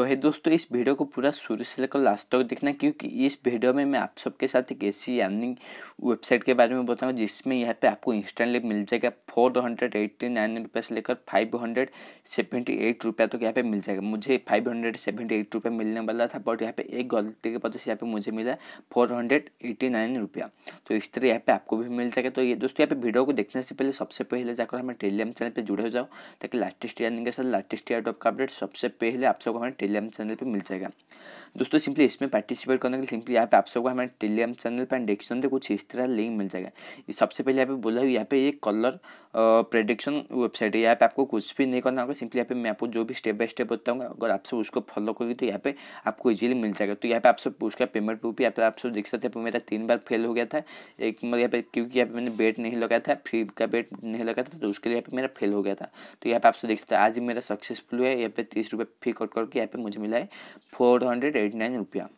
तो है दोस्तों इस वीडियो को पूरा शुरू से लेकर लास्ट तक देखना क्योंकि इस वीडियो में मैं आप सबके साथ एक ऐसी अर्निंग वेबसाइट के बारे में बताऊंगा जिसमें यहाँ पे आपको इंस्टेंटली मिल जाएगा फोर हंड्रेड एट्टी नाइन रुपये से लेकर फाइव हंड्रेड सेवेंटी एट रुपया तक यहाँ पे मिल जाएगा मुझे फाइव हंड्रेड सेवेंटी एट रुपया मिलने वाला था बट यहाँ पे एक गलती के पद से यहाँ पे मुझे मिला फोर हंड्रेड एट्टी नाइन रुपया तो इस तरह यहाँ पे आपको भी मिल जाएगा तो ये दोस्तों यहाँ पे वीडियो को देखने से पहले सबसे पहले जाकर हमारे टेलीग्राम चैनल पर जुड़े हो जाओ ताकि लाटेस्ट अर्निंग के साथ लाटेस्ट एयर का अपडेट सबसे पहले आप सबको हमारे मिलेम चैनल पे मिल जाएगा दोस्तों सिंपली इसमें पार्टिसिपेट करने के लिए सिंपली यहाँ पे आप सबको हमारे टेलीग्राम चैनल पर डिस्क्रिप्शन पे कुछ इस तरह लिंक मिल जाएगा सबसे पहले यहाँ पे बोला यहाँ पे ये कलर प्रेडिक्शन वेबसाइट है यहाँ पे आपको कुछ भी नहीं करना होगा सिंपली यहाँ पे मैं आपको जो भी स्टेप बाय स्टेप बताऊंगा अगर आप सब उसको फॉलो करोगे तो यहाँ पे आपको इजीली मिल जाएगा तो यहाँ पे आप सब उसका पेमेंट भी यहाँ पे आप सब देख सकते हैं मेरा तीन बार फेल हो गया था एक मतलब यहाँ पे क्योंकि यहाँ पे मैंने बेट नहीं लगाया था फ्री का बेट नहीं लगाया था तो उसके लिए यहाँ पे मेरा फेल हो गया था तो यहाँ पे आप सब देख सकते हैं आज मेरा सक्सेसफुल है यहाँ पे तीस रुपये फी कट करके यहाँ पे मुझे मिला है फोर हंड्रेड एटी नाइन रुपया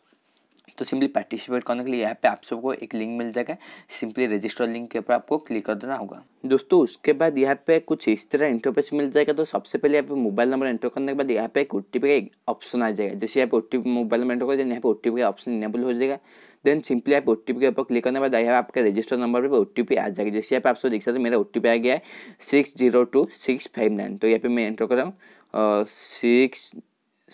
तो सिंपली पार्टिसिपेट करने के लिए यहाँ पे आप सबको एक लिंक मिल जाएगा सिंपली रजिस्टर लिंक के ऊपर आपको क्लिक कर देना होगा दोस्तों उसके बाद यहाँ पे कुछ इस तरह इंटरफेस मिल जाएगा तो सबसे पहले यहाँ पे मोबाइल नंबर एंटर करने के बाद यहाँ पे एक ओ टी पी का ऑप्शन आ जाएगा जैसे यहाँ पे O T P mobile number enter कर देना यहाँ पे ओ टी पी का ऑप्शन इनेबल हो जाएगा देन सिंपली आप ओ टी पी के ऊपर क्लिक करने के बाद यहाँ आपका रजिस्टर नंबर पर ओ टी पी आ जाएगा जैसे यहाँ पे आप सब देख सकते मेरा ओ टी आ गया है six zero two six five nine तो यहाँ पे मैं एंटर कर रहा हूँ सिक्स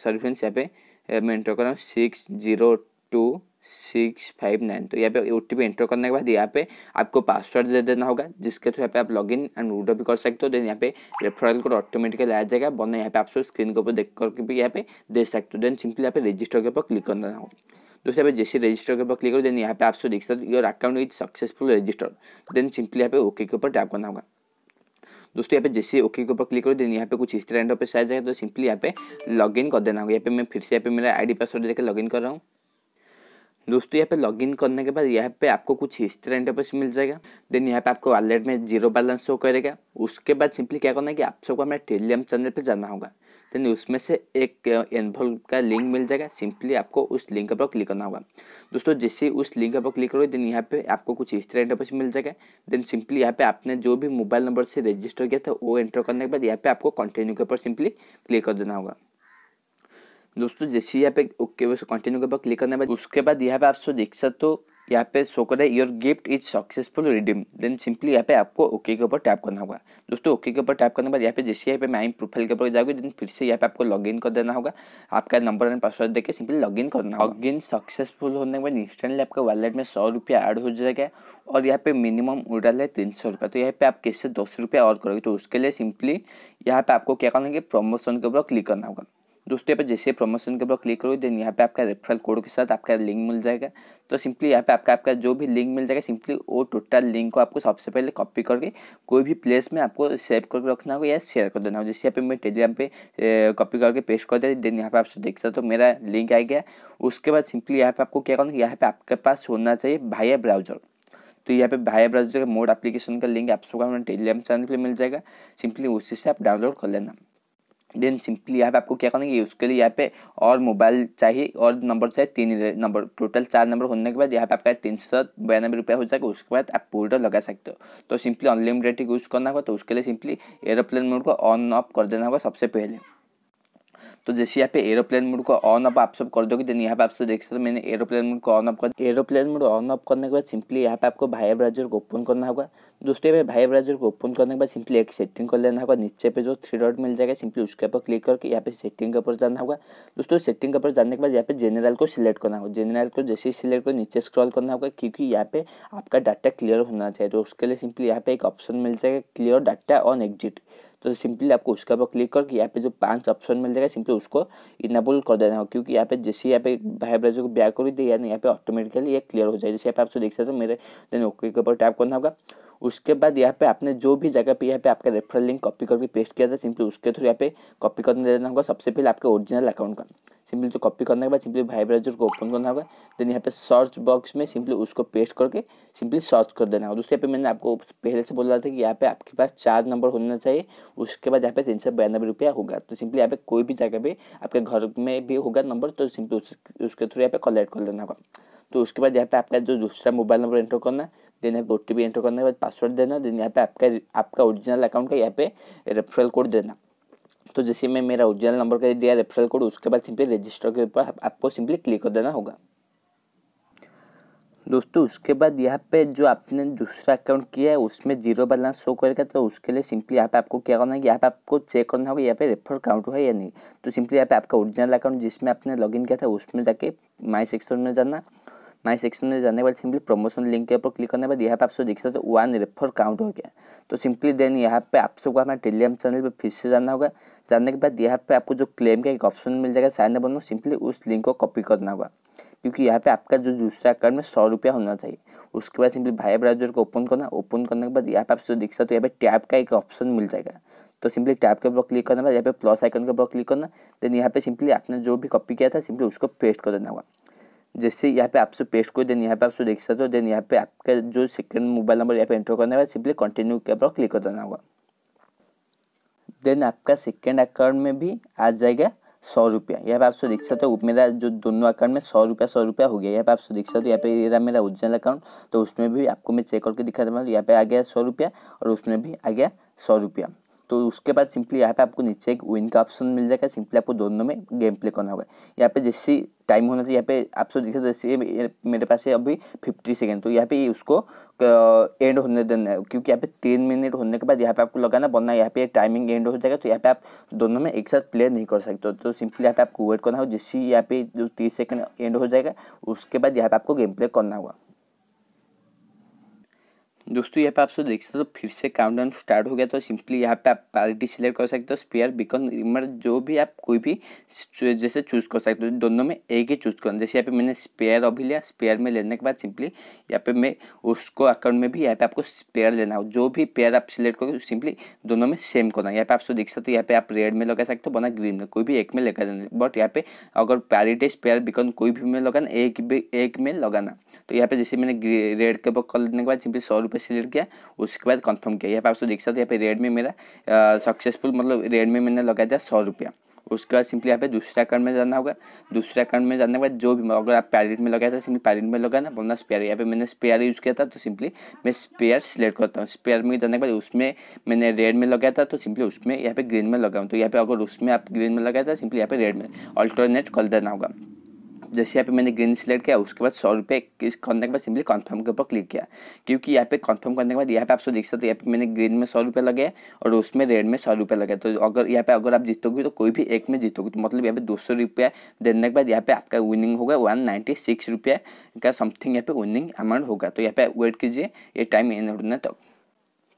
सॉरी फ्रेंड्स यहाँ पे मैं इंटर कर रहा हूँ six zero two six five nine तो यहाँ पे ओ टी पी एंटर करने के बाद यहाँ पे आपको पासवर्ड दे देना होगा जिसके थ्रू यहाँ पे आप लॉग इन एंड लूडो भी कर सकते हो देन यहाँ पे रेफरल कोड ऑटोमेटिकली आ जाएगा बनने यहाँ पे आप सब स्क्रीन के ऊपर देख करके भी यहाँ पे दे सकते हो देन सिंपली यहाँ पे रजिस्टर के ऊपर क्लिक करना होगा दोस्तों यहाँ पे जैसे रजिस्टर के ऊपर क्लिक करो देन यहाँ पे आप सब देख सकते हो your account is successful register then simply यहाँ पे ओके के ऊपर टैप करना होगा दोस्तों यहाँ पे जैसे ओके के ऊपर क्लिक करो देन यहाँ पे कुछ इस तरह एंड ऑफिस आ जाएगा तो सिंपली यहाँ पे लॉग इन कर देना होगा यहाँ पे मैं फिर से यहाँ पे मेरा आईडी पासवर्ड देकर लॉग इन कर रहा हूँ दोस्तों यहाँ पे लॉगिन करने के बाद यहाँ पे आपको कुछ हिस्ट्री ऑफिस मिल जाएगा देन यहाँ पे आपको वॉलेट में जीरो बैलेंस शो करेगा उसके बाद सिंपली क्या करना है कि आप सबको हमारे टेलीग्राम चैनल पर जाना होगा देन उसमें से एक एनवल का लिंक मिल जाएगा सिंपली आपको उस लिंक पर क्लिक करना होगा दोस्तों जैसे उस लिंक पर क्लिक करोगे देन यहाँ पे आपको कुछ इस तरह इंटरफेस मिल जाएगा देन सिंपली यहाँ पे आपने जो भी मोबाइल नंबर से रजिस्टर किया था वो एंटर करने के बाद यहाँ पे आपको कंटिन्यू के ऊपर सिंपली क्लिक कर देना होगा दोस्तों जैसे यहाँ पे ओके वैसे कंटिन्यू के ऊपर क्लिक करने के बाद उसके बाद यहाँ पे आप सो देख सकते हो यहाँ पे शो करे your gift is successful redeem then simply यहाँ पे आपको ओके के ऊपर टैप करना होगा दोस्तों ओके के ऊपर टैप करने के बाद यहाँ पे जैसे यहाँ पे माइन प्रोफाइल के ऊपर जाओगे देन फिर से यहाँ पे आपको इन कर देना होगा आपका नंबर एंड पासवर्ड देके सिंपली इन करना होगा इन सक्सेसफुल होने के बाद इंस्टेंटली आपका वॉलेट में सौ रुपया एड हो जाएगा और यहाँ पे मिनिमम उड़ाल है तीन सौ रुपया तो यहाँ पे आप कैसे दस रुपया और करोगे तो उसके लिए सिंपली यहाँ पे आपको क्या है प्रमोशन के ऊपर क्लिक करना होगा दोस्तों यहाँ पर जैसे प्रमोशन के ऊपर क्लिक करोगे देन यहाँ पे आपका रेफरल कोड के साथ आपका लिंक मिल जाएगा तो सिंपली यहाँ पे आपका आपका जो भी लिंक मिल जाएगा सिंपली वो टोटल लिंक को आपको सबसे पहले कॉपी करके कोई भी प्लेस में आपको सेव करके रखना होगा या शेयर कर देना होगा जैसे यहाँ पे मैं टेलीग्राम पे कॉपी करके पेस्ट कर दिया देन यहाँ पे आप देख सकते हो मेरा लिंक आ गया उसके बाद सिंपली यहाँ पे आपको क्या करना यहाँ पे आपके पास होना चाहिए भाया ब्राउजर तो यहाँ पे भाई ब्राउजर का मोड एप्लीकेशन का लिंक आप सबका टेलीग्राम चैनल पर मिल जाएगा सिंपली उसी से आप डाउनलोड कर लेना देन सिंपली यहाँ पे आपको क्या करना है उसके लिए यहाँ पे और मोबाइल चाहिए और नंबर चाहिए तीन नंबर टोटल चार नंबर होने के बाद यहाँ पे आपका तीन सौ बयानबे रुपये हो जाएगा उसके बाद आप पूरा लगा सकते हो तो सिंपली अनलिमिटेड यूज़ करना होगा तो उसके लिए सिंपली एरोप्लेन मोड को ऑन ऑफ कर देना होगा सबसे पहले तो जैसे यहाँ पे एरोप्लेन मोड को ऑन अप आप सब कर दोगे देन यहाँ पे आप सब देख सकते हो मैंने एरोप्लेन मोड को ऑन अप कर एरोप्लेन मोड ऑन अप करने के बाद सिंपली यहाँ पे आपको भाई ब्राउजर को ओपन करना होगा दोस्तों यहाँ पे भाई ब्राउजर को ओपन करने के बाद सिंपली एक सेटिंग कर लेना होगा नीचे पे जो थ्री डॉट मिल जाएगा सिंपली उसके ऊपर क्लिक करके यहाँ पे सेटिंग के ऊपर जाना होगा दोस्तों सेटिंग के ऊपर जाने के बाद यहाँ पे जनरल को सिलेक्ट करना होगा जनरल को जैसे ही सिलेक्ट कर नीचे स्क्रॉल करना होगा क्योंकि यहाँ पे आपका डाटा क्लियर होना चाहिए तो उसके लिए सिंपली यहाँ पे एक ऑप्शन मिल जाएगा क्लियर डाटा ऑन एग्जिट तो सिंपली आपको उसके ऊपर क्लिक करके यहाँ पे जो पांच ऑप्शन मिल जाएगा सिंपली उसको इनेबल कर देना होगा क्योंकि यहाँ पे जैसे यहाँ पे भाई ब्राउजर को ब्याक कर दिया यहाँ पे ऑटोमेटिकली ये क्लियर हो जाए जैसे यहाँ पे आप देख सकते हो मेरे देन ओके के ऊपर टैप करना होगा उसके बाद यहाँ पे आपने जो भी जगह पे यहाँ पे आपका रेफरल लिंक कॉपी करके पेस्ट किया था सिंपली उसके थ्रू यहाँ पे कॉपी करने देना होगा सबसे पहले आपके ओरिजिनल अकाउंट का सिंपली जो कॉपी करने के बाद सिंपली भाई ब्राउजर को ओपन करना होगा देन यहाँ पे सर्च बॉक्स में सिंपली उसको पेस्ट करके सिंपली सर्च कर देना होगा दूसरे पे मैंने आपको पहले से बोला था कि यहाँ पे आपके पास चार नंबर होना चाहिए उसके बाद यहाँ पे तीन सौ बयानबे रुपया होगा तो सिंपली यहाँ पे कोई भी जगह पे आपके घर में भी होगा नंबर तो सिंपली उसके थ्रू यहाँ पे कलेक्ट कर लेना होगा तो उसके बाद यहाँ पे आपका जो दूसरा मोबाइल नंबर एंटर करना देन यहाँ पे ओ टी एंटर करने के बाद पासवर्ड देना देन यहाँ पे आपका आपका ओरिजिनल अकाउंट का यहाँ पे रेफरल कोड देना तो जैसे मैं मेरा ओरिजिनल नंबर का दिया रेफरल कोड उसके बाद सिंपली रजिस्टर के ऊपर आपको सिंपली क्लिक कर देना होगा दोस्तों उसके बाद यहाँ पे जो आपने दूसरा अकाउंट किया है उसमें जीरो बैलेंस शो करेगा तो उसके लिए सिंपली यहाँ पे आपको क्या करना है कि यहाँ पे आपको चेक करना होगा यहाँ पे रेफर अकाउंट है या नहीं तो सिंपली यहाँ पे आपका ओरिजिनल अकाउंट जिसमें आपने लॉगिन किया था उसमें जाके माई सेक्शन में जाना माई सेक्शन में जाने के बाद सिंपली प्रमोशन लिंक के ऊपर क्लिक करने के बाद यहाँ पे सब देख सकते हो वन रेफर काउंट हो गया तो सिंपली देन यहाँ पे आप सबको हमारे टेलीग्राम चैनल पे फिर से जाना होगा जानने के बाद यहाँ पे आपको जो क्लेम का एक ऑप्शन मिल जाएगा साइन अप बनो सिंपली उस लिंक को कॉपी करना होगा क्योंकि यहाँ पे आपका जो दूसरा अकाउंट में सौ रुपया होना चाहिए उसके बाद सिंपली भाई ब्राउजर को ओपन करना ओपन करने के बाद यहाँ पे आपसे दिख सकते हो यहाँ पे टैब का एक ऑप्शन मिल जाएगा तो सिंपली टैब के ऊपर क्लिक करना यहाँ पे प्लस आइकन के ऊपर क्लिक करना देन यहाँ पे सिंपली आपने जो भी कॉपी किया था सिंपली उसको पेस्ट कर देना होगा जैसे यहाँ पे आपसे पेस्ट को देन यहाँ पे आप देख सकते हो देन यहाँ पे आपका जो सेकंड मोबाइल नंबर यहाँ पे एंटर करना है सिंपली कंटिन्यू के ऊपर क्लिक कर देना होगा देन आपका सेकेंड अकाउंट में भी आ जाएगा सौ रुपया यहाँ पे आप देख सकते हो मेरा जो दोनों अकाउंट में सौ रुपया सौ रुपया हो गया यहाँ पे आप देख सकते हो यहाँ पे ये रहा मेरा ओरिजिनल अकाउंट तो उसमें भी आपको मैं चेक करके दिखा रहा हूँ यहाँ पे आ गया सौ रुपया और उसमें भी आ गया सौ रुपया तो उसके बाद सिंपली यहाँ पे आपको नीचे एक विन का ऑप्शन मिल जाएगा सिंपली आपको दोनों में गेम प्ले करना होगा यहाँ पे जैसे टाइम होना चाहिए यहाँ पे आप सब देख जैसे मेरे पास है अभी फिफ्टी सेकेंड तो यहाँ पे उसको एंड होने देना है क्योंकि यहाँ पे तीन मिनट होने के बाद यहाँ पे आपको लगाना बनना यहाँ पे टाइमिंग एंड हो जाएगा तो यहाँ पे आप दोनों में एक साथ प्ले नहीं कर सकते तो सिंपली यहाँ पे आपको वेट करना होगा जिससे यहाँ पे जो तीस सेकेंड एंड हो जाएगा उसके बाद यहाँ पे आपको गेम प्ले करना होगा दोस्तों यहाँ पे आप सब देख सकते हो तो फिर से काउंटडाउन स्टार्ट हो गया तो सिंपली यहाँ पे आप पार्टी सिलेक्ट कर सकते हो स्पेयर बिकॉन रिमर जो भी आप कोई भी जैसे चूज़ कर सकते हो दोनों में एक ही चूज़ करना जैसे यहाँ पे मैंने स्पेयर अभी लिया स्पेयर में लेने के बाद सिंपली यहाँ पे मैं उसको अकाउंट में भी यहाँ पे आपको स्पेयर लेना हो जो भी पेयर आप सिलेक्ट करोगे सिंपली दोनों में सेम करना यहाँ पे आप सब देख सकते हो यहाँ पे आप रेड में लगा सकते हो बना ग्रीन में कोई भी एक में लेकर देना बट यहाँ पे अगर पैरिटी स्पेयर बिकॉन कोई भी में लगाना एक भी एक में लगाना तो यहाँ पे जैसे मैंने रेड के ऊपर कर लेने के बाद सिंपली सौ रुपये पे सिलेक्ट किया उसके बाद कंफर्म किया यहाँ पे आप सब तो देख सकते हो यहाँ पे रेडमी मेरा सक्सेसफुल मतलब रेडमी मैंने लगाया था सौ रुपया उसके बाद सिंपली यहाँ पे दूसरे अकाउंट में जाना होगा दूसरे अकाउंट में जाने के बाद जो भी अगर आप पैरेट में लगाया था सिंपली पैरेट में लगाना बोलना स्पेयर यहाँ पे मैंने स्पेयर यूज़ किया था तो सिंपली मैं स्पेयर सिलेक्ट करता हूँ स्पेयर में जाने के बाद उसमें मैंने रेड में लगाया था तो सिंपली उसमें यहाँ पे ग्रीन में लगाऊँ तो यहाँ पे अगर उसमें आप ग्रीन में लगाया था सिंपली यहाँ पे रेड में अल्टरनेट कर देना होगा जैसे यहाँ पे मैंने ग्रीन सिलेक्ट किया उसके बाद सौ रुपये करने के बाद सिंपली कन्फर्म के ऊपर क्लिक किया क्योंकि यहाँ पे कन्फर्म करने के बाद यहाँ पे आप सो देख सकते हो यहाँ पे मैंने ग्रीन में सौ रुपये लगे और उसमें रेड में सौ रुपये लगे तो अगर यहाँ पे अगर आप जीतोगे तो कोई भी एक में जीतोगे तो मतलब यहाँ पे दो सौ रुपया देने के बाद यहाँ पे आपका विनिंग होगा वन नाइनटी सिक्स रुपया का समथिंग यहाँ पे विनिंग अमाउंट होगा तो यहाँ पे वेट कीजिए ये टाइम इन होने तक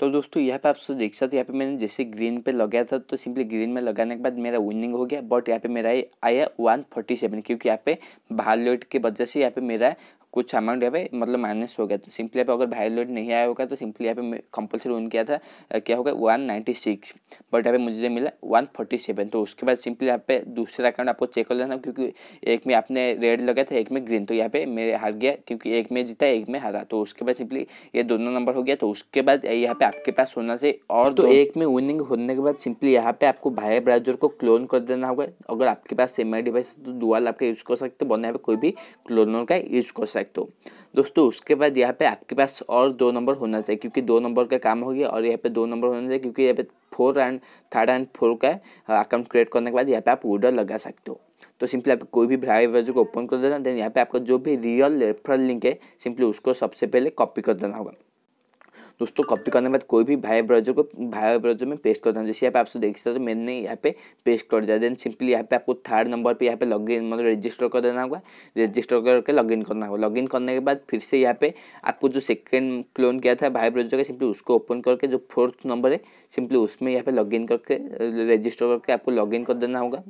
तो दोस्तों यहाँ पे आप सब देख सकते हो यहाँ पे मैंने जैसे ग्रीन पे लगाया था तो सिंपली ग्रीन में लगाने के बाद मेरा विनिंग हो गया बट यहाँ पे मेरा आया वन फोर्टी सेवन क्योंकि यहाँ पे भालोट की वजह से यहाँ पे मेरा कुछ अमाउंट यहाँ पे मतलब माइनस हो गया तो सिंपली यहाँ पे अगर वैल्यू नहीं आया होगा तो सिंपली यहाँ पे कंपलसरी उन किया था क्या होगा वन नाइन्टी सिक्स बट यहाँ पे मुझे मिला वन फोर्टी सेवन तो उसके बाद सिंपली यहाँ पे दूसरा अकाउंट आपको चेक कर लेना क्योंकि एक में आपने रेड लगाया था एक में ग्रीन तो यहाँ पे मेरे हार गया क्योंकि एक में जीता एक में हारा तो उसके बाद सिंपली ये दोनों नंबर हो गया तो उसके बाद यहाँ पे आपके पास होना चाहिए और तो एक में विनिंग होने के बाद सिंपली यहाँ पे आपको भाई ब्राउजर को क्लोन कर देना होगा अगर आपके पास सेम डिवाइस तो दुआल आपके यूज़ कर सकते हो वरना यहाँ पे कोई भी क्लोनर का यूज़ कर सकते सकते हो दोस्तों उसके बाद यहाँ पे आपके पास और दो नंबर होना चाहिए क्योंकि दो नंबर का काम हो गया और यहाँ पे दो नंबर होना चाहिए क्योंकि यहाँ पे four and third and four का अकाउंट क्रिएट करने के बाद यहाँ पे आप ऑर्डर लगा सकते हो तो सिंपली आप कोई भी ब्राउज़र ब्राउजर को ओपन कर देना देन यहाँ पे आपका जो भी रियल रेफरल लिंक है सिंपली उसको सबसे पहले कॉपी कर देना होगा दोस्तों कॉपी करने के बाद कोई भी भाई ब्राउजर को भाई ब्राउजर में पेस्ट कर देना जैसे यहाँ पे सब देख सकते हो मैंने यहाँ पे पेस्ट कर दिया देन सिंपली यहाँ पे आपको थर्ड नंबर पे यहाँ पे लॉग इन मतलब रजिस्टर कर देना होगा रजिस्टर करके लॉग इन करना होगा लॉग इन करने के बाद फिर से यहाँ पे आपको जो सेकेंड क्लोन किया था भाई ब्राउजर का सिंपली उसको ओपन करके जो फोर्थ नंबर है सिंपली उसमें यहाँ पे लॉग इन करके रजिस्टर करके आपको लॉग इन कर देना होगा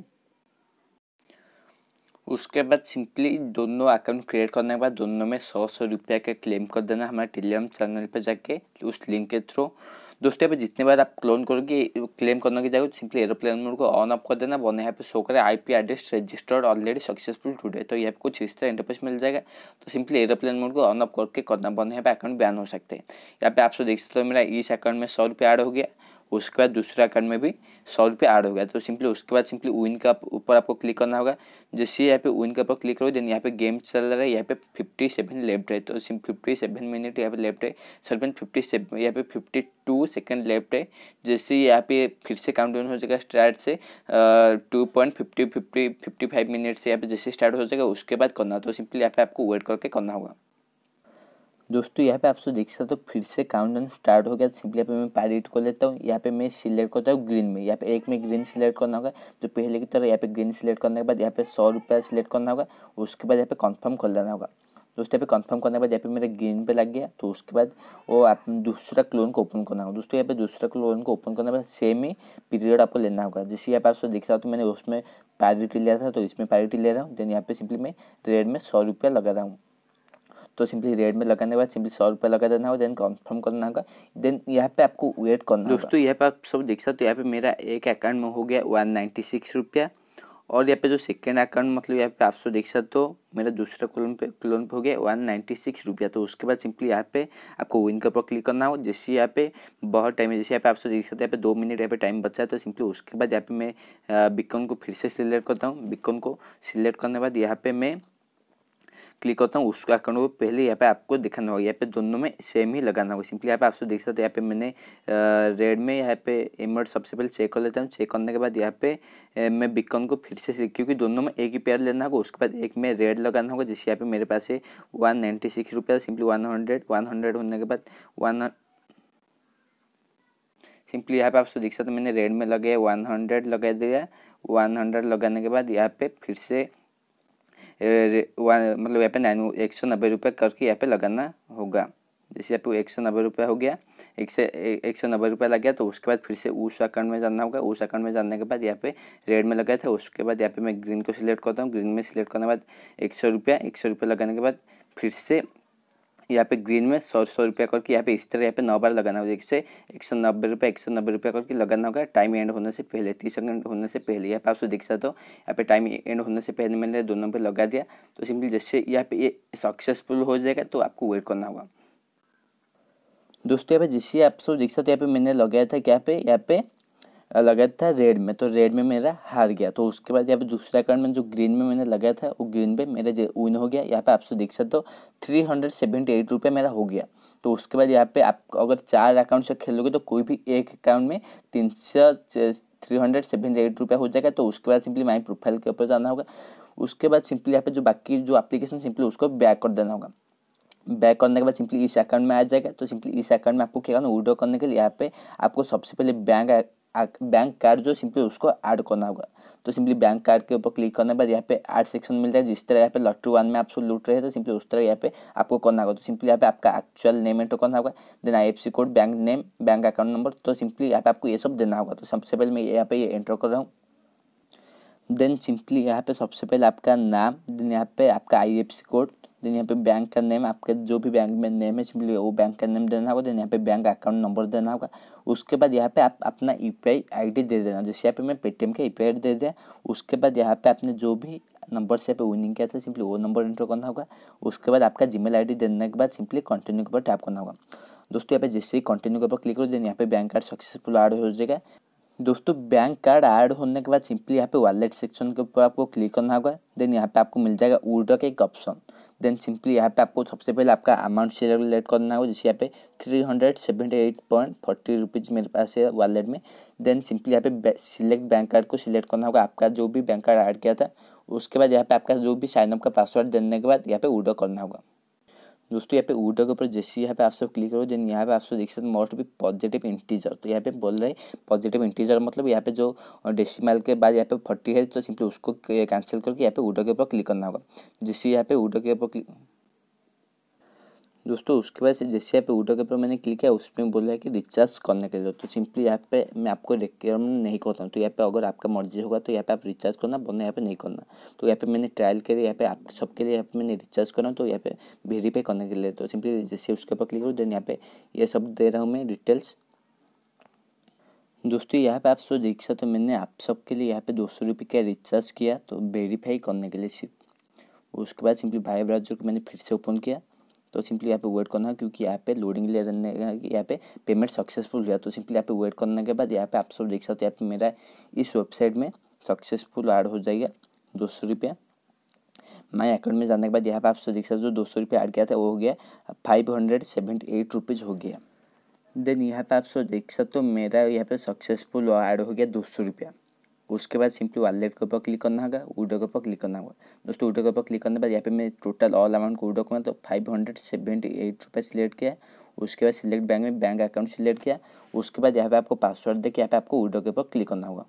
उसके बाद सिंपली दोनों अकाउंट क्रिएट करने के बाद दोनों में सौ सौ रुपया का क्लेम कर देना हमारे टेलीग्राम चैनल पर जाके उस लिंक के थ्रू दोस्तों यहाँ पर जितने बार आप क्लोन करोगे क्लेम करने की जाएगा सिंपली एरोप्लेन मोड को ऑन ऑफ कर देना वन यहाँ पे शो करें IP address registered already successful today तो यहाँ पे कुछ इस तरह इंटरफेस मिल जाएगा तो सिंपली एरोप्लेन मोड को ऑन ऑफ करके करना बने यहाँ पे अकाउंट बैन हो सकते हैं यहाँ पे आप सो देख सकते हो मेरा इस अकाउंट में सौ रुपये एड हो गया उसके बाद दूसरा अकाउंट में भी सौ रुपये ऐड हो गया तो सिंपली उसके बाद सिंपली विन का ऊपर आपको क्लिक करना होगा जैसे यहाँ पे विन के ऊपर क्लिक करो देन यहाँ पे गेम चल रहा है यहाँ पे फिफ्टी सेवन लेफ्ट है तो फिफ्टी सेवन मिनट यहाँ पे लेफ्ट है सरपंच फिफ्टी सेवन यहाँ पे फिफ्टी टू सेकेंड लेफ्ट है जैसे यहाँ पे फिर से काउंट डाउन हो जाएगा स्टार्ट से two point fifty fifty fifty five minute से यहाँ पे जैसे स्टार्ट हो जाएगा उसके बाद करना तो सिंपली यहाँ पे आपको वेट करके करना होगा दोस्तों यहाँ पे आप सब देख सकते हो फिर से काउंट डाउन स्टार्ट हो गया सिंपली यहाँ पे मैं पैरिट को लेता हूँ यहाँ पे मैं सिलेक्ट करता हूँ ग्रीन में यहाँ पे एक में ग्रीन सिलेक्ट करना होगा तो पहले की तरह यहाँ पे ग्रीन सिलेक्ट करने के बाद यहाँ पे सौ रुपया सिलेक्ट करना होगा उसके बाद यहाँ पे कन्फर्म कर लेना होगा दोस्तों यहाँ पे कन्फर्म करने के बाद यहाँ पे मेरा ग्रीन पे लग गया तो उसके बाद वो आप दूसरा क्लोन को ओपन करना होगा दोस्तों यहाँ पे दूसरा क्लोन को ओपन करने के बाद सेम ही पीरियड आपको लेना होगा जैसे यहाँ पे आप सब देख सकते हो मैंने उसमें पैरिटी लिया था तो इसमें पैरिटी ले रहा हूँ देन यहाँ पे सिंपली मैं रेड में सौ रुपया लगा रहा हूँ तो सिंपली रेड में लगाने के बाद सिंपली सौ रुपये लगा देना होगा देन कन्फर्म करना होगा देन यहाँ पे आपको वेट करना दोस्तों यहाँ पे आप सब देख सकते हो यहाँ पे मेरा एक अकाउंट में हो गया वन नाइन्टी सिक्स रुपया और यहाँ पे जो सेकेंड अकाउंट मतलब यहाँ पे आप सब देख सकते हो मेरा दूसरा कॉलम पे कॉलम पे हो गया वन नाइन्टी सिक्स रुपया तो उसके बाद सिंपली यहाँ पे आपको विन के ऊपर क्लिक करना हो जैसे यहाँ पे बहुत टाइम है जैसे यहाँ पे आप सब देख सकते हो यहाँ पे दो मिनट यहाँ पे टाइम बचा है तो सिंपली उसके बाद यहाँ पे मैं बिकॉन को फिर से सिलेक्ट करता हूँ बिकॉन को सिलेक्ट करने के बाद यहाँ पे मैं क्लिक करता हूँ उसका अकाउंट पहले यहाँ पे आपको दिखाना होगा यहाँ पे दोनों में सेम ही लगाना होगा सिंपली यहाँ पे आप देख सकते हैं यहाँ पे मैंने रेड में यहाँ पे इमोट सबसे पहले चेक कर लेता हूँ चेक करने के बाद यहाँ पे मैं बिकॉन को फिर से क्योंकि दोनों में एक ही पेयर लेना होगा उसके बाद एक में रेड लगाना होगा जिससे यहाँ पे मेरे पास है वन नाइन्टी सिक्स रुपया simply one hundred one hundred होने के बाद वन सिंपली यहाँ पे आप देख सकते मैंने रेड में लगाया वन हंड्रेड लगा दिया वन हंड्रेड लगाने के बाद यहाँ पे फिर से मतलब यहाँ पे नाइन एक सौ नब्बे रुपये करके यहाँ पे लगाना होगा जैसे यहाँ पे एक सौ नब्बे रुपये हो गया एक से एक सौ नब्बे रुपये लग गया तो उसके बाद फिर से उस अकाउंट में जाना होगा उस अकाउंट में जाने के बाद यहाँ पे रेड में लगाया था उसके बाद यहाँ पे मैं ग्रीन को सिलेक्ट करता हूँ ग्रीन में सिलेक्ट करने के बाद एक सौ रुपया एक सौ रुपये लगाने के बाद फिर से यहाँ पे ग्रीन में सौ सौ रुपया करके यहाँ पे इस तरह यहाँ पे नौ बार लगाना होगा एक से एक सौ नब्बे रुपया एक सौ नब्बे रुपया करके लगाना होगा टाइम एंड होने से पहले तीस सेकंड होने से पहले यहाँ पे आप देख सकते हो यहाँ पे टाइम एंड होने से पहले मैंने दोनों पे लगा दिया तो सिंपली जैसे यहाँ पे ये सक्सेसफुल हो जाएगा तो आपको वेट करना होगा दोस्तों यहाँ पे जिससे आप सब देख सकते हो यहाँ पे मैंने लगाया था क्या पे यहाँ पे लगा था रेड में तो रेड में मेरा हार गया तो उसके बाद यहाँ पे दूसरा कार्ड में जो ग्रीन में मैंने लगाया था वो ग्रीन पे मेरा विन हो गया यहाँ पे आप देख सकते हो थ्री हंड्रेड सेवेंटी एट रुपये मेरा हो गया तो उसके बाद यहाँ पे आप अगर चार अकाउंट से खेलोगे तो कोई भी एक अकाउंट में तीन सौ थ्री हंड्रेड सेवेंटी एट रुपया हो जाएगा तो उसके बाद सिंपली माई प्रोफाइल के ऊपर जाना होगा उसके बाद सिंपली यहाँ पे जो बाकी जो एप्लीकेशन सिंपली उसको बैक कर देना होगा बैक करने के बाद सिंपली इस अकाउंट में आ जाएगा तो सिंपली इस अकाउंट में आपको क्या करना विड्रॉ करने के लिए यहाँ पे आपको सबसे पहले बैंक बैंक कार्ड जो सिंपली उसको ऐड करना होगा तो सिंपली बैंक कार्ड के ऊपर क्लिक करने के बाद यहाँ पे ऐड सेक्शन मिल जाए जिस तरह यहाँ पे लॉटरी वन में आप सब लूट रहे हैं तो सिंपली उस तरह यहाँ पे आपको करना होगा तो सिंपली यहाँ पे आपका एक्चुअल नेम एंटर करना होगा then I code bank name bank account number तो सिंपली यहाँ पे आपको ये सब देना होगा तो सबसे पहले मैं यहाँ पे ये एंटर कर रहा हूँ देन सिंपली यहाँ पे सबसे पहले आपका नाम देन यहाँ पे आपका आई कोड देन यहाँ पे बैंक का नेम आपके जो भी बैंक में नेम है सिंपली वो बैंक का नेम देना होगा देन यहाँ पे बैंक अकाउंट नंबर देना होगा उसके बाद यहाँ पे आप अपना यू पी आई दे देना जैसे यहाँ पे मैं पेटीएम का यू पी दे दिया उसके बाद यहाँ पे आपने जो भी नंबर से पे विनिंग किया था सिंपली वो नंबर इंटर करना होगा उसके बाद आपका जीमेल मेल देने के बाद सिंपली कंटिन्यू के ऊपर टैप करना होगा दोस्तों यहाँ पे जैसे ही कंटिन्यू के ऊपर क्लिक करो देन यहाँ पे बैंक कार्ड सक्सेसफुल ऐड हो जाएगा दोस्तों बैंक कार्ड ऐड होने के बाद सिंपली यहाँ पे वॉलेट सेक्शन के ऊपर आपको क्लिक करना होगा देन यहाँ पे आपको मिल जाएगा ऊर्जा का एक ऑप्शन देन सिंपली यहाँ पे आपको सबसे पहले आपका अमाउंट सेलेक्ट करना होगा जैसे यहाँ पे three hundred seventy eight point forty rupees मेरे पास है वॉलेट में देन सिंपली यहाँ पे सिलेक्ट बैंक कार्ड को सिलेक्ट करना होगा आपका जो भी बैंक कार्ड ऐड किया था उसके बाद यहाँ पे आपका जो भी साइनअप का पासवर्ड देने के बाद यहाँ पे उडो करना होगा दोस्तों यहाँ पे उडो के ऊपर जैसे यहाँ पे आप सब क्लिक करो देन यहाँ पे आप सब देख सकते मोस्ट भी पॉजिटिव इंटीजर तो यहाँ पे बोल रहे हैं पॉजिटिव इंटीजर मतलब यहाँ पे जो डेसिमल के बाद यहाँ पे फोर्टी है तो सिंपली उसको कैंसिल करके यहाँ पे उडो के ऊपर क्लिक करना होगा जैसे यहाँ पे उडो के ऊपर क्लिक दोस्तों उसके बाद जैसे यहाँ पे ऑटो के ऊपर मैंने क्लिक किया उसमें बोला है कि रिचार्ज करने के लिए तो सिंपली यहाँ पे मैं आपको रिक्वायरमेंट नहीं करता हूँ तो यहाँ पे अगर आपका मर्जी होगा तो यहाँ पे आप रिचार्ज करना वरना यहाँ पे नहीं करना तो यहाँ पे मैंने ट्रायल करी यहाँ पे आप सबके लिए यहाँ पे मैंने रिचार्ज करा तो यहाँ पे वेरीफाई करने के लिए तो सिंपली जैसे उसके ऊपर क्लिक करूँ देन यहाँ पे ये सब दे रहा हूँ मैं डिटेल्स दोस्तों यहाँ पे आप सो देख सकते तो मैंने आप सबके लिए यहाँ पे दो सौ रुपये का रिचार्ज किया तो वेरीफाई करने के लिए सिर्फ उसके बाद सिंपली भाई ब्राउजर को मैंने फिर से ओपन किया तो सिंपली यहाँ पे वेट करना है क्योंकि यहाँ पे लोडिंग ले रहने का यहाँ पे पेमेंट सक्सेसफुल हुआ तो सिंपली यहाँ पे वेट करने के बाद यहाँ पे आप सब देख सकते हो यहाँ पे मेरा इस वेबसाइट में सक्सेसफुल ऐड हो जाएगा दो सौ रुपया माई अकाउंट में जाने के बाद यहाँ पे आप सब देख सकते हो जो दो सौ रुपया ऐड किया था वो हो गया five hundred seventy eight rupees हो गया देन यहाँ पे आप सब देख सकते हो मेरा यहाँ पे सक्सेसफुल ऐड हो गया दो सौ रुपया उसके बाद सिंपली वालेट के ऊपर क्लिक करना होगा उडो के ऊपर क्लिक करना होगा दोस्तों उडो के ऊपर क्लिक करने के बाद यहाँ पे मैं टोटल ऑल अमाउंट को उडो करना तो फाइव हंड्रेड सेवेंटी एट रुपये सिलेक्ट किया उसके बाद सिलेक्ट बैंक में बैंक अकाउंट सिलेक्ट किया उसके बाद यहाँ पे आपको पासवर्ड देखिए यहाँ पे आपको उडो के ऊपर क्लिक करना होगा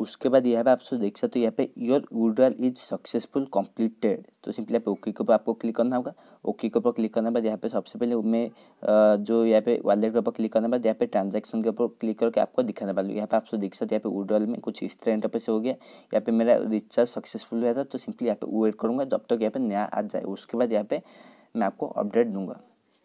उसके बाद यहाँ पे आप सब देख सकते हो यहाँ पे your withdrawal is successful completed तो सिंपली यहाँ पे ओके के ऊपर आपको क्लिक करना होगा ओके के ऊपर क्लिक करने के बाद यहाँ पे सबसे पहले मैं जो यहाँ पे वॉलेट के ऊपर क्लिक करने के बाद यहाँ पे ट्रांजैक्शन के ऊपर क्लिक करके आपको दिखाने वाले यहाँ पे आप सब देख सकते हो यहाँ पे विड्रॉल में कुछ इस तरह इंटरपेस हो गया यहाँ पे मेरा रिचार्ज सक्सेसफुल हुआ था तो सिंपली यहाँ पे वेट करूँगा जब तक यहाँ पे नया आ जाए उसके बाद यहाँ पे मैं आपको अपडेट दूंगा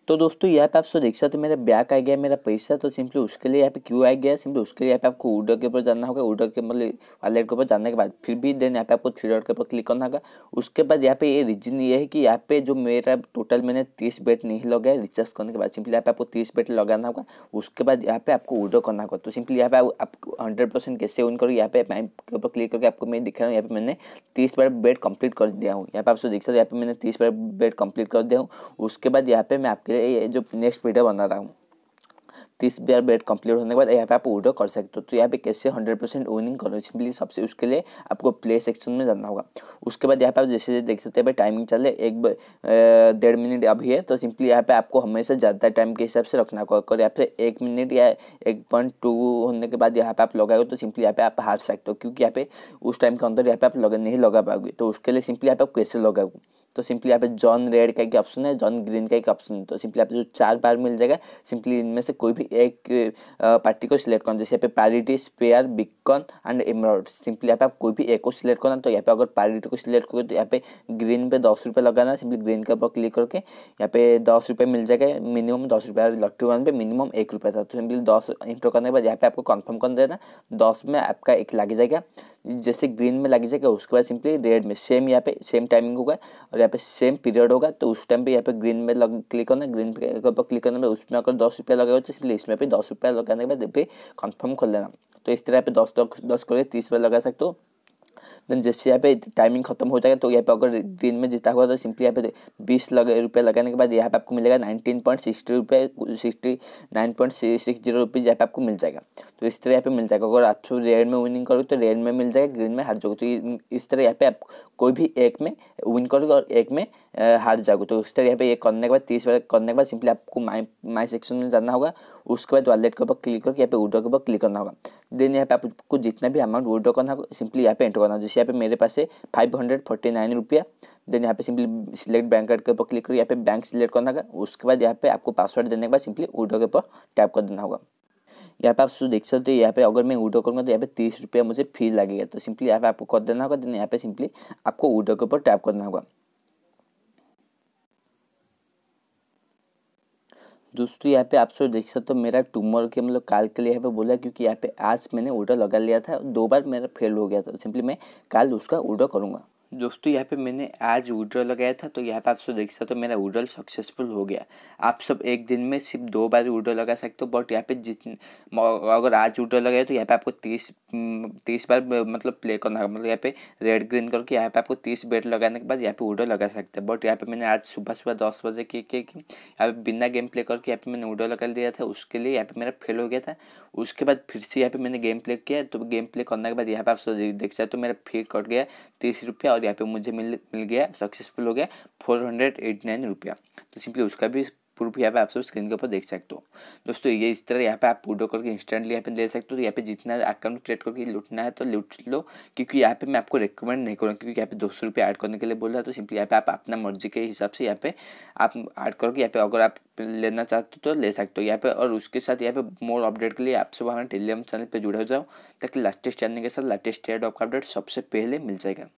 तो दोस्तों यहाँ पे आप सो देख सकते हो मेरा बैक आ गया मेरा पैसा तो सिंपली उसके लिए यहाँ पे क्यों आ गया सिंपली उसके लिए यहाँ पे आपको उडर के ऊपर जाना होगा उडर के मतलब वॉलेट के ऊपर जाने के बाद फिर भी देन यहाँ पे आपको थ्री डॉट के ऊपर क्लिक करना होगा उसके बाद यहाँ पे ये रीजन ये है कि यहाँ पे जो मेरा टोटल मैंने तीस बेट नहीं लगाया रिचार्ज करने के बाद सिंपली यहाँ पे आपको तीस बेट लगाना होगा उसके बाद यहाँ पे आपको उडर करना होगा तो सिंपली यहाँ पे आप हंड्रेड परसेंट कैसे उन करो यहाँ पे के ऊपर क्लिक करके आपको मैं दिखा रहा हूँ यहाँ पे मैंने तीस बार बेट कंप्लीट कर दिया हूँ यहाँ पे आप सो देख सकते हो यहाँ पे मैंने तीस बार बेट कंप्लीट कर दिया हूँ उसके बाद यहाँ पे मैं आपके धीरे ये जो नेक्स्ट वीडियो बना रहा हूँ तीस बार बेट कंप्लीट होने के बाद यहाँ पे आप ऑर्डर कर सकते हो तो यहाँ पे कैसे हंड्रेड परसेंट विनिंग करो सिंपली सबसे उसके लिए आपको प्ले सेक्शन में जाना होगा उसके बाद यहाँ पे आप जैसे जैसे देख सकते हैं टाइमिंग चले एक डेढ़ मिनट अभी है तो सिंपली यहाँ पे आपको हमेशा ज़्यादा टाइम के हिसाब से रखना होगा और यहाँ पे एक मिनट या एक होने के बाद यहाँ पे आप लगाओ तो सिंपली यहाँ पे आप हार सकते हो क्योंकि यहाँ पे उस टाइम के अंदर यहाँ पे आप नहीं लगा पाओगे तो उसके लिए सिंपली यहाँ पे आप कैसे लगाओगे तो सिंपली यहाँ पे जॉन रेड का एक ऑप्शन है जॉन ग्रीन का एक ऑप्शन है तो सिंपली यहाँ पे जो चार बार मिल जाएगा सिंपली इनमें से कोई भी एक पार्टी को सिलेक्ट करना जैसे यहाँ पे parity spare beacon and emerald simply यहाँ पे आप कोई भी एक को सिलेक्ट करना तो यहाँ पे अगर पैरिटी को सिलेक्ट करोगे तो यहाँ पे ग्रीन पे दस रुपये लगाना सिंपली ग्रीन के ऊपर क्लिक करके यहाँ पे दस रुपये मिल जाएगा मिनिमम दस रुपये और लॉटरी वन पे मिनिमम एक रुपये था तो सिंपली दस इंटर करने के बाद यहाँ पे आपको कन्फर्म कर देना दस में आपका एक लग जाएगा जैसे ग्रीन में लग जाएगा उसके बाद सिंपली रेड में सेम यहाँ पे सेम टाइमिंग होगा और यहाँ पे सेम पीरियड होगा तो उस टाइम पे यहाँ पे ग्रीन में लग क्लिक करना ग्रीन पे क्लिक करना में उसमें अगर दस रुपया लगा तो इसलिए इसमें भी दस रुपया लगाने के बाद भी कंफर्म कर लेना तो इस तरह पे दस दस करके तीस रुपये लगा सकते हो देन जैसे यहाँ पे टाइमिंग खत्म हो जाएगा तो यहाँ पे अगर दिन में जीता हुआ तो सिंपली यहाँ पे तो बीस लग रुपये लगाने के बाद यहाँ पे आपको मिलेगा नाइनटीन पॉइंट सिक्सटी रुपये sixty nine point six zero rupees यहाँ पे आपको मिल जाएगा तो इस तरह यहाँ पे मिल जाएगा अगर आप रेड में विनिंग करोगे तो रेड में मिल जाएगा ग्रीन में हार जाओगे तो इस तरह यहाँ पे आप कोई भी एक में विन करोगे और एक में हर जगह तो उसके यहाँ पे ये करने के बाद तीस बार करने के बाद सिंपली आपको माई माई सेक्शन में जाना होगा उसके बाद वॉलेट के ऊपर क्लिक करके यहाँ पे विड्रॉ के ऊपर क्लिक करना होगा देन यहाँ पे आपको जितना भी अमाउंट विड्रॉ करना होगा सिंपली यहाँ पे एंटर करना जैसे यहाँ पे मेरे पास है फाइव हंड्रेड फोर्टी नाइन रुपया देन यहाँ पे सिंपली सिलेक्ट बैंक कार्ड के ऊपर क्लिक करके यहाँ पे बैंक सिलेक्ट करना होगा उसके बाद यहाँ पे आपको पासवर्ड देने के बाद सिंपली विड्रॉ के ऊपर टैप कर देना होगा यहाँ पे आप सो देख सकते हो यहाँ पे अगर मैं विड्रॉ करूँगा तो यहाँ पे तीस रुपया मुझे फी लगेगा तो सिंपली यहाँ पे आपको कर देना होगा देन यहाँ पे सिंपली आपको विड्रॉ के ऊपर टैप करना होगा दोस्तों तो यहाँ पे आप सब देख सकते हो मेरा ट्यूमर के मतलब काल के लिए यहाँ पे बोला क्योंकि यहाँ पे आज मैंने उल्टा लगा लिया था दो बार मेरा फेल हो गया था सिंपली मैं काल उसका उल्टा करूँगा दोस्तों यहाँ पे मैंने आज विड्रॉ लगाया था तो यहाँ पे आप सब देख सकते हो तो मेरा विड्रॉल सक्सेसफुल हो गया आप सब एक दिन में सिर्फ दो बार विड्रॉ लगा सकते हो बट यहाँ पे जित अगर आज विड्रॉ लगाया तो यहाँ पे आपको तीस तीस बार मतलब प्ले करना होगा मतलब यहाँ पे रेड ग्रीन करके यहाँ पे आपको तीस बेट लगाने के बाद यहाँ पे विड्रॉ लगा सकते हैं बट यहाँ पे मैंने आज सुबह सुबह दस बजे के यहाँ पे बिना गेम प्ले करके यहाँ पे मैंने विड्रॉ लगा दिया था उसके लिए यहाँ पे मेरा फेल हो गया था उसके बाद फिर से यहाँ पे मैंने गेम प्ले किया तो गेम प्ले करने के बाद यहाँ पे आप सब देख सकते हो मेरा फी कट गया तीस रुपया और यहाँ पे मुझे मिल मिल गया सक्सेसफुल हो गया फोर हंड्रेड एटी नाइन रुपया तो सिंपली उसका भी प्रूफ यहाँ पे आप सब स्क्रीन के ऊपर देख सकते हो दोस्तों ये इस तरह यहाँ पे आप पूडो करके इंस्टेंटली यहाँ पे ले सकते हो तो यहाँ पे जितना अकाउंट क्रिएट करके लुटना है तो लुट लो क्योंकि यहाँ पे मैं आपको रिकमेंड नहीं करूँगा क्योंकि यहाँ पे दो सौ रुपये ऐड करने के लिए बोल रहा है तो सिंपली यहाँ पे आप अपना मर्जी के हिसाब से यहाँ पे आप ऐड करके यहाँ पे अगर आप लेना चाहते हो तो ले सकते हो यहाँ पे और उसके साथ यहाँ पे मोर अपडेट के लिए आप सब हमारे टेलीग्राम चैनल पर जुड़े हो जाओ ताकि लेटेस्ट चैनल के साथ लेटेस्ट ट्रेड आपका अपडेट सबसे पहले मिल जाएगा